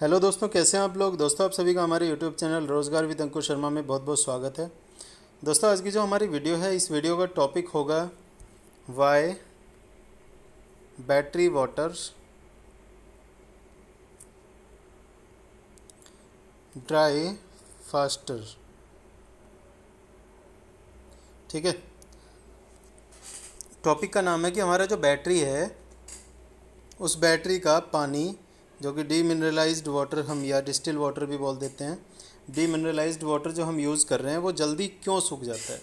hello दोस्तों कैसे हैं आप लोग दोस्तों आप सभी का हमारे YouTube channel Rozgar with Ankur Sharma में बहुत बहुत स्वागत है दोस्तों आज की जो हमारी वीडियो है इस वीडियो का टॉपिक होगा why battery waters dry faster ठीक है टॉपिक का नाम है कि हमारा जो बैटरी है उस बैटरी का पानी जो कि डी मिनरलाइज्ड वाटर हम या डिस्टिल वाटर भी बोल देते हैं डी मिनरलाइज्ड वाटर जो हम यूज़ कर रहे हैं वो जल्दी क्यों सूख जाता है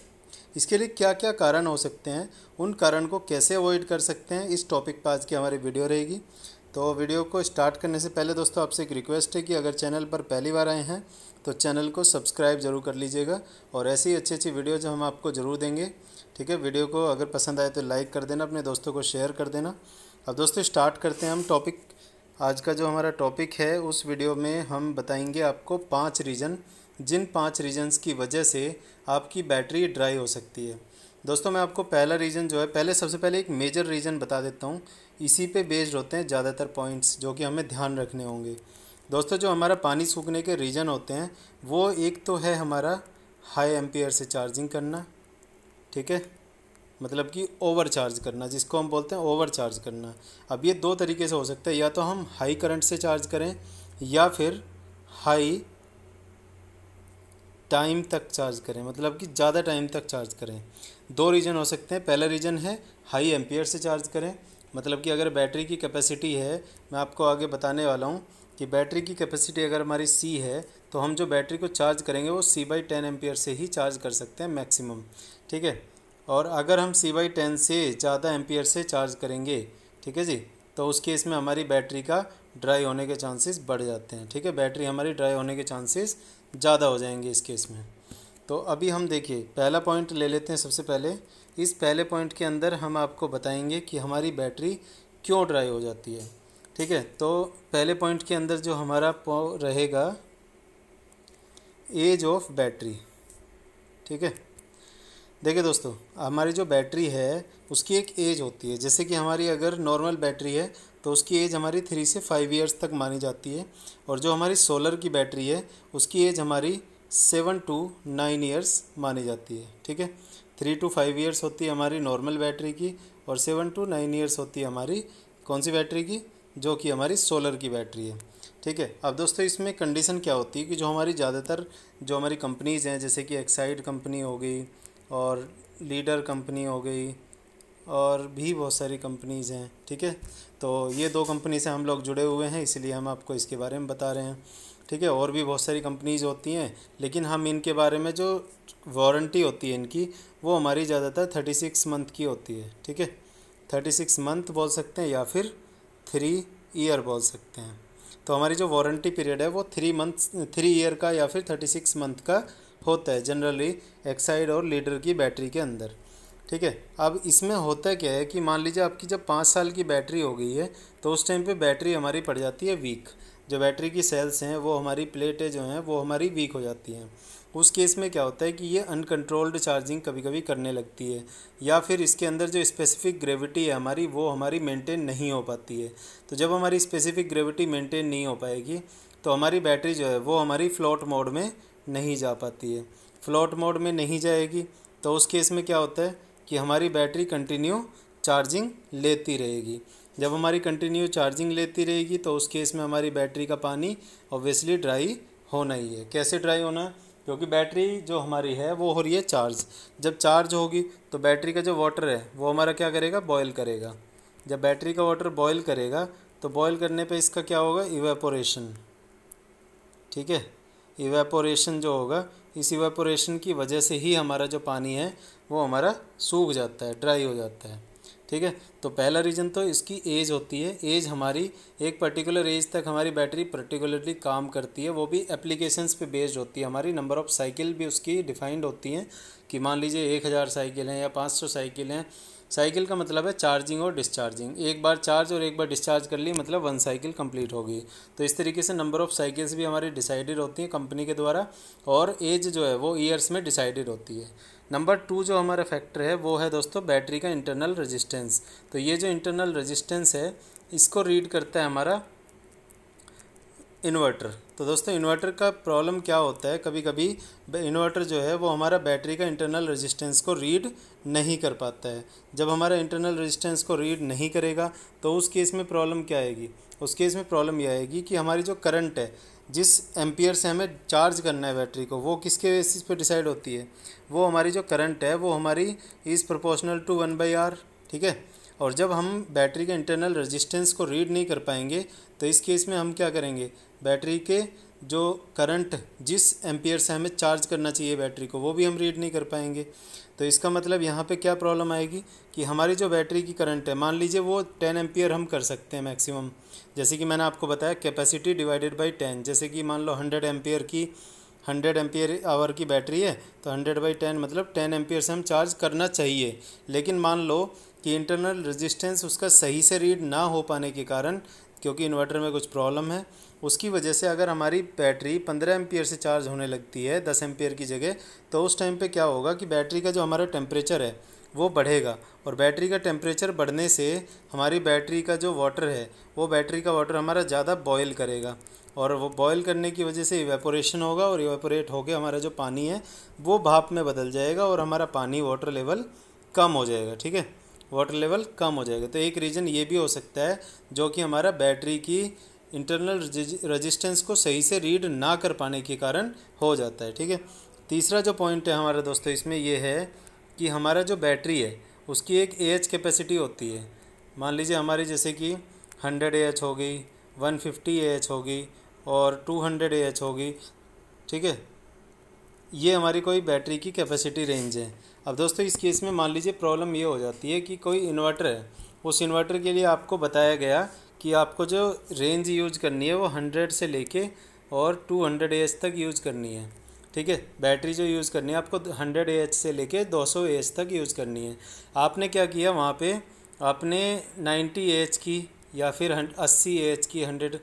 इसके लिए क्या क्या कारण हो सकते हैं उन कारण को कैसे अवॉइड कर सकते हैं इस टॉपिक पर आज की हमारी वीडियो रहेगी तो वीडियो को स्टार्ट करने से पहले दोस्तों आपसे एक रिक्वेस्ट है कि अगर चैनल पर पहली बार आए हैं तो चैनल को सब्सक्राइब जरूर कर लीजिएगा और ऐसी अच्छी अच्छी वीडियो जो हम आपको ज़रूर देंगे ठीक है वीडियो को अगर पसंद आए तो लाइक कर देना अपने दोस्तों को शेयर कर देना अब दोस्तों स्टार्ट करते हैं हम टॉपिक आज का जो हमारा टॉपिक है उस वीडियो में हम बताएंगे आपको पांच रीज़न जिन पांच रीजन्स की वजह से आपकी बैटरी ड्राई हो सकती है दोस्तों मैं आपको पहला रीज़न जो है पहले सबसे पहले एक मेजर रीज़न बता देता हूँ इसी पे बेस्ड होते हैं ज़्यादातर पॉइंट्स जो कि हमें ध्यान रखने होंगे दोस्तों जो हमारा पानी सूखने के रीज़न होते हैं वो एक तो है हमारा हाई एम्पियर से चार्जिंग करना ठीक है मतलब कि ओवर चार्ज करना जिसको हम बोलते हैं ओवर चार्ज करना अब ये दो तरीके से हो सकता है या तो हम हाई करंट से चार्ज करें या फिर हाई टाइम तक चार्ज करें मतलब कि ज़्यादा टाइम तक चार्ज करें दो रीजन हो सकते हैं पहला रीजन है हाई एम्पियर से चार्ज करें मतलब कि अगर बैटरी की कैपेसिटी है मैं आपको आगे बताने वाला हूँ कि बैटरी की कैपेसिटी अगर हमारी सी है तो हम जो बैटरी को चार्ज करेंगे वो सी बाई टेन एम्पियर से ही चार्ज कर सकते हैं मैक्सिमम ठीक है और अगर हम सी वाई टेन से ज़्यादा एम्पियर से चार्ज करेंगे ठीक है जी तो उस केस में हमारी बैटरी का ड्राई होने के चांसेस बढ़ जाते हैं ठीक है बैटरी हमारी ड्राई होने के चांसेस ज़्यादा हो जाएंगे इस केस में तो अभी हम देखिए पहला पॉइंट ले लेते हैं सबसे पहले इस पहले पॉइंट के अंदर हम आपको बताएंगे कि हमारी बैटरी क्यों ड्राई हो जाती है ठीक है तो पहले पॉइंट के अंदर जो हमारा रहेगा एज ऑफ बैटरी ठीक है देखिए दोस्तों हमारी जो बैटरी है उसकी एक एज होती है जैसे कि हमारी अगर नॉर्मल बैटरी है तो उसकी एज हमारी थ्री से फाइव ईयर्स तक मानी जाती है और जो हमारी सोलर की बैटरी है उसकी एज हमारी सेवन टू नाइन ईयर्स मानी जाती है ठीक है थ्री टू फाइव ईयर्स होती है हमारी नॉर्मल बैटरी की और सेवन टू नाइन ईयर्स होती है हमारी कौन सी बैटरी की जो कि हमारी सोलर की बैटरी है ठीक है अब दोस्तों इसमें कंडीशन क्या होती है कि जो हमारी ज़्यादातर जो हमारी कंपनीज़ हैं जैसे कि एक्साइड कंपनी हो गई और लीडर कंपनी हो गई और भी बहुत सारी कंपनीज़ हैं ठीक है तो ये दो कंपनी से हम लोग जुड़े हुए हैं इसलिए हम आपको इसके बारे में बता रहे हैं ठीक है और भी बहुत सारी कंपनीज़ होती हैं लेकिन हम इनके बारे में जो वारंटी होती है इनकी वो हमारी ज़्यादातर थर्टी सिक्स मंथ की होती है ठीक है थर्टी सिक्स मंथ बोल सकते हैं या फिर थ्री ईयर बोल सकते हैं तो हमारी जो वारंटी पीरियड है वो थ्री मंथ थ्री ईयर का या फिर थर्टी सिक्स मंथ का होता है जनरली एक्साइड और लीडर की बैटरी के अंदर ठीक है अब इसमें होता क्या है कि मान लीजिए आपकी जब पाँच साल की बैटरी हो गई है तो उस टाइम पे बैटरी हमारी पड़ जाती है वीक जो बैटरी की सेल्स हैं वो हमारी प्लेटें जो हैं वो हमारी वीक हो जाती हैं उस केस में क्या होता है कि ये अनकंट्रोल्ड चार्जिंग कभी कभी करने लगती है या फिर इसके अंदर जो स्पेसिफिक ग्रेविटी है हमारी वो हमारी मेंटेन नहीं हो पाती है तो जब हमारी स्पेसिफिक ग्रेविटी मेंटेन नहीं हो पाएगी तो हमारी बैटरी जो है वो हमारी फ्लोट मोड में नहीं जा पाती है फ्लॉट मोड में नहीं जाएगी तो उस केस में क्या होता है कि हमारी बैटरी कंटिन्यू चार्जिंग लेती रहेगी जब हमारी कंटिन्यू चार्जिंग लेती रहेगी तो उस केस में हमारी बैटरी का पानी ऑब्वियसली ड्राई होना ही है कैसे ड्राई होना क्योंकि बैटरी जो हमारी है वो हो रही है चार्ज जब चार्ज होगी तो बैटरी का जो वाटर है वो हमारा क्या करेगा बॉयल करेगा जब बैटरी का वाटर बॉयल करेगा तो बॉयल करने पे इसका क्या होगा इवेपोरेशन ठीक है इवेपोरेशन जो होगा इस इवेपोरेशन की वजह से ही हमारा जो पानी है वो हमारा सूख जाता है ड्राई हो जाता है ठीक है तो पहला रीज़न तो इसकी एज होती है एज हमारी एक पर्टिकुलर एज तक हमारी बैटरी पर्टिकुलरली काम करती है वो भी एप्लीकेशंस पे बेस्ड होती है हमारी नंबर ऑफ़ साइकिल भी उसकी डिफाइंड होती हैं कि मान लीजिए एक हज़ार साइकिल हैं या पाँच सौ साइकिल हैं साइकिल का मतलब है चार्जिंग और डिस्चार्जिंग एक बार चार्ज और एक बार डिस्चार्ज कर ली मतलब वन साइकिल कंप्लीट होगी तो इस तरीके से नंबर ऑफ़ साइकिल्स भी हमारी डिसाइडेड होती हैं कंपनी के द्वारा और एज जो है वो ईयर्स में डिसाइडेड होती है नंबर टू जो हमारा फैक्टर है वो है दोस्तों बैटरी का इंटरनल रजिस्टेंस तो ये जो इंटरनल रजिस्टेंस है इसको रीड करता है हमारा इन्वर्टर तो दोस्तों इन्वर्टर का प्रॉब्लम क्या होता है कभी कभी इन्वर्टर जो है वो हमारा बैटरी का इंटरनल रेजिस्टेंस को रीड नहीं कर पाता है जब हमारा इंटरनल रेजिस्टेंस को रीड नहीं करेगा तो उस केस में प्रॉब्लम क्या आएगी उस केस में प्रॉब्लम यह आएगी कि हमारी जो करंट है जिस एम्पियर से हमें चार्ज करना है बैटरी को वो किसके बेसिस पे डिसाइड होती है वो हमारी जो करंट है वो हमारी is proportional to one by R ठीक है और जब हम बैटरी के इंटरनल रेजिस्टेंस को रीड नहीं कर पाएंगे तो इस केस में हम क्या करेंगे बैटरी के जो करंट जिस एम्पियर से हमें चार्ज करना चाहिए बैटरी को वो भी हम रीड नहीं कर पाएंगे तो इसका मतलब यहाँ पे क्या प्रॉब्लम आएगी कि हमारी जो बैटरी की करंट है मान लीजिए वो टेन एम्पियर हम कर सकते हैं मैक्सिमम जैसे कि मैंने आपको बताया कैपेसिटी डिवाइडेड बाई टेन जैसे कि मान लो हंड्रेड एम्पियर की हंड्रेड एम्पियर आवर की बैटरी है तो हंड्रेड बाई टेन मतलब टेन एम्पियर से हम चार्ज करना चाहिए लेकिन मान लो कि इंटरनल रेजिस्टेंस उसका सही से रीड ना हो पाने के कारण क्योंकि इन्वर्टर में कुछ प्रॉब्लम है उसकी वजह से अगर हमारी बैटरी पंद्रह एम्पियर से चार्ज होने लगती है दस एम्पियर की जगह तो उस टाइम पे क्या होगा कि बैटरी का जो हमारा टेम्परेचर है वो बढ़ेगा और बैटरी का टेम्परेचर बढ़ने से हमारी बैटरी का जो वाटर है वो बैटरी का वाटर हमारा ज़्यादा बॉयल करेगा और वो बॉयल करने की वजह से इवेपोरेशन होगा और इवेपोरेट होकर हमारा जो पानी है वो भाप में बदल जाएगा और हमारा पानी वाटर लेवल कम हो जाएगा ठीक है वाटर लेवल कम हो जाएगा तो एक रीज़न ये भी हो सकता है जो कि हमारा बैटरी की इंटरनल रजिस्टेंस को सही से रीड ना कर पाने के कारण हो जाता है ठीक है तीसरा जो पॉइंट है हमारे दोस्तों इसमें यह है कि हमारा जो बैटरी है उसकी एक ए एच कैपेसिटी होती है मान लीजिए हमारी जैसे कि हंड्रेड एच होगी वन फिफ्टी ए एच होगी और टू हंड्रेड ए एच होगी ठीक है ये हमारी कोई बैटरी की कैपेसिटी रेंज है अब दोस्तों इस केस में मान लीजिए प्रॉब्लम ये हो जाती है कि कोई इन्वर्टर है उस इन्वर्टर के लिए आपको बताया गया कि आपको जो रेंज यूज करनी है वो हंड्रेड से लेके और टू हंड्रेड एच तक यूज करनी है ठीक है बैटरी जो यूज़ करनी है आपको हंड्रेड एच से लेके दो सौ एच तक यूज़ करनी है आपने क्या किया वहाँ पे आपने नाइन्टी एच की या फिर अस्सी एच की हंड्रेड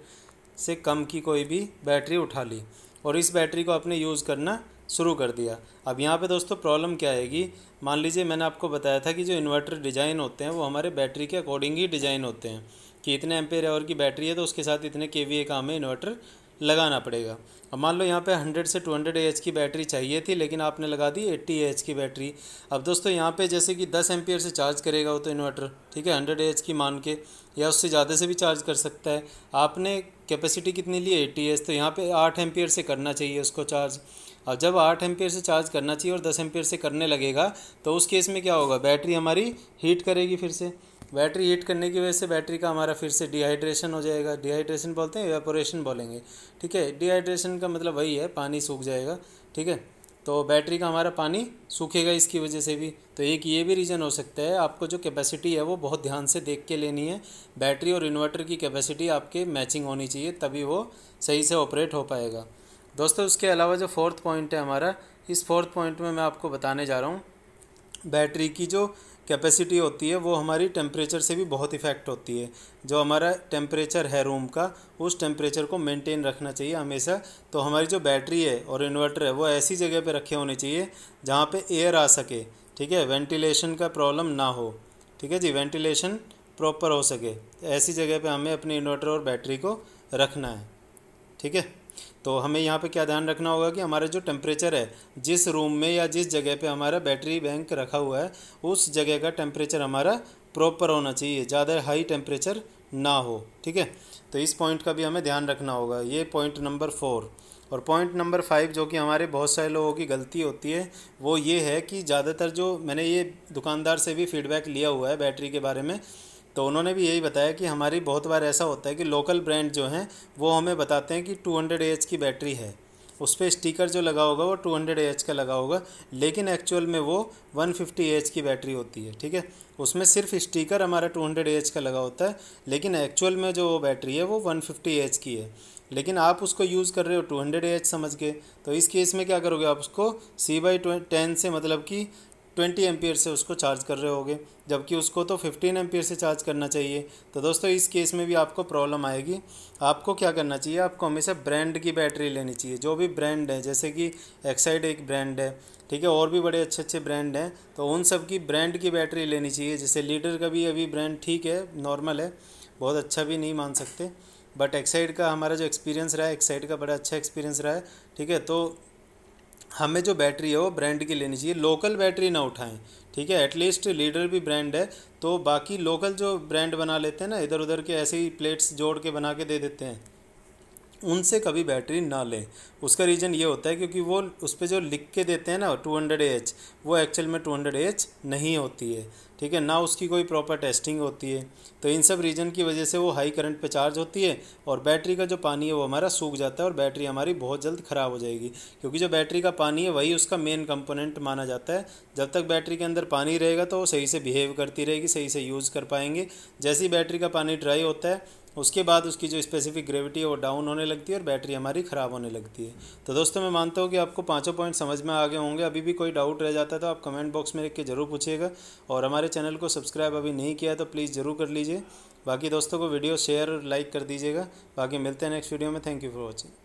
से कम की कोई भी बैटरी उठा ली और इस बैटरी को आपने यूज़ करना शुरू कर दिया अब यहाँ पे दोस्तों प्रॉब्लम क्या आएगी मान लीजिए मैंने आपको बताया था कि जो इन्वर्टर डिज़ाइन होते हैं वो हमारे बैटरी के अकॉर्डिंग ही डिज़ाइन होते हैं कि इतने एम्पेयर आवर की बैटरी है तो उसके साथ इतने के वी का हमें इन्वर्टर लगाना पड़ेगा अब मान लो यहाँ पे 100 से 200 हंड्रेड की बैटरी चाहिए थी लेकिन आपने लगा दी 80 एच की बैटरी अब दोस्तों यहाँ पे जैसे कि 10 एम्पियर से चार्ज करेगा वो तो इन्वर्टर ठीक है 100 एच की मान के या उससे ज़्यादा से भी चार्ज कर सकता है आपने कैपेसिटी कितनी ली 80 एच तो यहाँ पे 8 एम्पियर से करना चाहिए उसको चार्ज अब जब आठ एम्पेयर से चार्ज करना चाहिए और दस एम्पेयर से करने लगेगा तो उस केस में क्या होगा बैटरी हमारी हीट करेगी फिर से बैटरी हीट करने की वजह से बैटरी का हमारा फिर से डिहाइड्रेशन हो जाएगा डिहाइड्रेशन बोलते हैं वेपोरेशन बोलेंगे ठीक है डिहाइड्रेशन का मतलब वही है पानी सूख जाएगा ठीक है तो बैटरी का हमारा पानी सूखेगा इसकी वजह से भी तो एक ये भी रीज़न हो सकता है आपको जो कैपेसिटी है वो बहुत ध्यान से देख के लेनी है बैटरी और इन्वर्टर की कैपेसिटी आपके मैचिंग होनी चाहिए तभी वो सही से ऑपरेट हो पाएगा दोस्तों उसके अलावा जो फोर्थ पॉइंट है हमारा इस फोर्थ पॉइंट में मैं आपको बताने जा रहा हूँ बैटरी की जो कैपेसिटी होती है वो हमारी टेम्परेचर से भी बहुत इफ़ेक्ट होती है जो हमारा टेम्परेचर है रूम का उस टेम्परेचर को मेंटेन रखना चाहिए हमेशा तो हमारी जो बैटरी है और इन्वर्टर है वो ऐसी जगह पे रखे होने चाहिए जहाँ पे एयर आ सके ठीक है वेंटिलेशन का प्रॉब्लम ना हो ठीक है जी वेंटिलेशन प्रॉपर हो सके ऐसी जगह पर हमें अपने इन्वर्टर और बैटरी को रखना है ठीक है तो हमें यहाँ पे क्या ध्यान रखना होगा कि हमारा जो टेम्परेचर है जिस रूम में या जिस जगह पे हमारा बैटरी बैंक रखा हुआ है उस जगह का टेम्परेचर हमारा प्रॉपर होना चाहिए ज़्यादा हाई टेम्परेचर ना हो ठीक है तो इस पॉइंट का भी हमें ध्यान रखना होगा ये पॉइंट नंबर फोर और पॉइंट नंबर फाइव जो कि हमारे बहुत सारे लोगों की गलती होती है वो ये है कि ज़्यादातर जो मैंने ये दुकानदार से भी फीडबैक लिया हुआ है बैटरी के बारे में तो उन्होंने भी यही बताया कि हमारी बहुत बार ऐसा होता है कि लोकल ब्रांड जो हैं वो हमें बताते हैं कि टू हंड्रेड की बैटरी है उस पर स्टीकर जो लगा होगा वो टू हंड्रेड एच का लगा होगा लेकिन एक्चुअल में वो वन फिफ्टी एच की बैटरी होती है ठीक है उसमें सिर्फ स्टीकर हमारा टू हंड्रेड एच का लगा होता है लेकिन एक्चुअल में जो बैटरी है वो वन फिफ्टी एच की है लेकिन आप उसको यूज़ कर रहे हो टू हंड्रेड एच समझ के तो इस केस में क्या करोगे आप उसको सी बाई टेन से मतलब कि ट्वेंटी एम्पियर से उसको चार्ज कर रहे होगे जबकि उसको तो फिफ्टीन एम्पियर से चार्ज करना चाहिए तो दोस्तों इस केस में भी आपको प्रॉब्लम आएगी आपको क्या करना चाहिए आपको हमेशा ब्रांड की बैटरी लेनी चाहिए जो भी ब्रांड है जैसे कि एक्साइड एक ब्रांड है ठीक है और भी बड़े अच्छे अच्छे ब्रांड हैं तो उन सब की ब्रांड की बैटरी लेनी चाहिए जैसे लीडर का भी अभी ब्रांड ठीक है नॉर्मल है बहुत अच्छा भी नहीं मान सकते बट एक्साइड का हमारा जो एक्सपीरियंस रहा है एक्साइड का बड़ा अच्छा एक्सपीरियंस रहा है ठीक है तो हमें जो बैटरी है वो ब्रांड की लेनी चाहिए लोकल बैटरी ना उठाएं ठीक है एटलीस्ट लीडर भी ब्रांड है तो बाकी लोकल जो ब्रांड बना लेते हैं ना इधर उधर के ऐसे ही प्लेट्स जोड़ के बना के दे देते हैं उनसे कभी बैटरी ना लें उसका रीज़न ये होता है क्योंकि वो उस पर जो लिख के देते हैं ना टू हंड्रेड एच वो एक्चुअल में टू हंड्रेड एच नहीं होती है ठीक है ना उसकी कोई प्रॉपर टेस्टिंग होती है तो इन सब रीज़न की वजह से वो हाई करंट पे चार्ज होती है और बैटरी का जो पानी है वो हमारा सूख जाता है और बैटरी हमारी बहुत जल्द ख़राब हो जाएगी क्योंकि जो बैटरी का पानी है वही उसका मेन कंपोनेंट माना जाता है जब तक बैटरी के अंदर पानी रहेगा तो वो सही से बिहेव करती रहेगी सही से यूज़ कर पाएंगे जैसी बैटरी का पानी ड्राई होता है उसके बाद उसकी जो स्पेसिफिक ग्रेविटी है वो डाउन होने लगती है और बैटरी हमारी ख़राब होने लगती है तो दोस्तों मैं मानता हूँ कि आपको पाँचों पॉइंट समझ में आ गए होंगे अभी भी कोई डाउट रह जाता है तो आप कमेंट बॉक्स में लिख के ज़रूर पूछिएगा और हमारे चैनल को सब्सक्राइब अभी नहीं किया तो प्लीज़ ज़रूर कर लीजिए बाकी दोस्तों को वीडियो शेयर और लाइक कर दीजिएगा बाकी मिलते हैं नेक्स्ट वीडियो में थैंक यू फॉर वॉचिंग